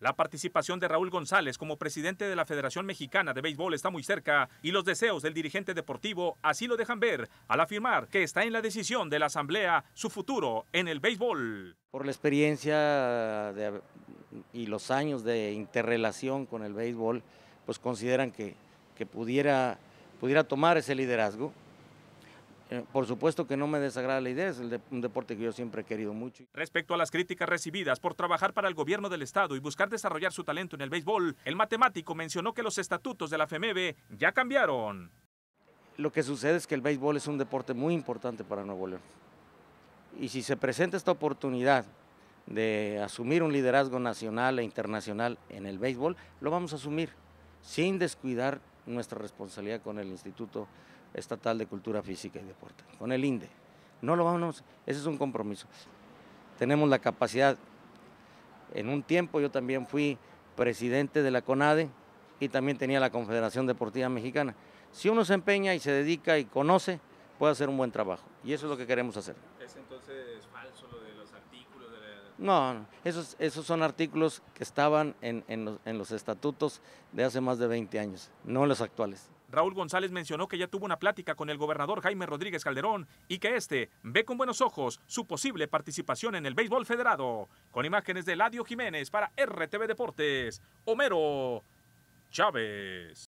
La participación de Raúl González como presidente de la Federación Mexicana de Béisbol está muy cerca y los deseos del dirigente deportivo así lo dejan ver al afirmar que está en la decisión de la Asamblea su futuro en el béisbol. Por la experiencia y los años de interrelación con el béisbol, pues consideran que, pudiera tomar ese liderazgo. Eh, por supuesto que no me desagrada la idea, es un deporte que yo siempre he querido mucho. Respecto a las críticas recibidas por trabajar para el gobierno del estado y buscar desarrollar su talento en el béisbol, el matemático mencionó que los estatutos de la FMB ya cambiaron. Lo que sucede es que el béisbol es un deporte muy importante para Nuevo León. Y si se presenta esta oportunidad de asumir un liderazgo nacional e internacional en el béisbol, lo vamos a asumir sin descuidar nuestra responsabilidad con el Instituto Estatal de Cultura Física y Deporte, con el INDE. No lo vamos, ese es un compromiso. Tenemos la capacidad, en un tiempo yo también fui presidente de la CONADE y también tenía la Confederación Deportiva Mexicana. Si uno se empeña y se dedica y conoce, puede hacer un buen trabajo. Y eso es lo que queremos hacer. Entonces entonces falso lo de los artículos? No, Esos, esos son artículos que estaban en, los, en los estatutos de hace más de 20 años, no los actuales. Raúl González mencionó que ya tuvo una plática con el gobernador Jaime Rodríguez Calderón y que este ve con buenos ojos su posible participación en el béisbol federado. Con imágenes de Ladio Jiménez para RTV Deportes, Homero Chávez.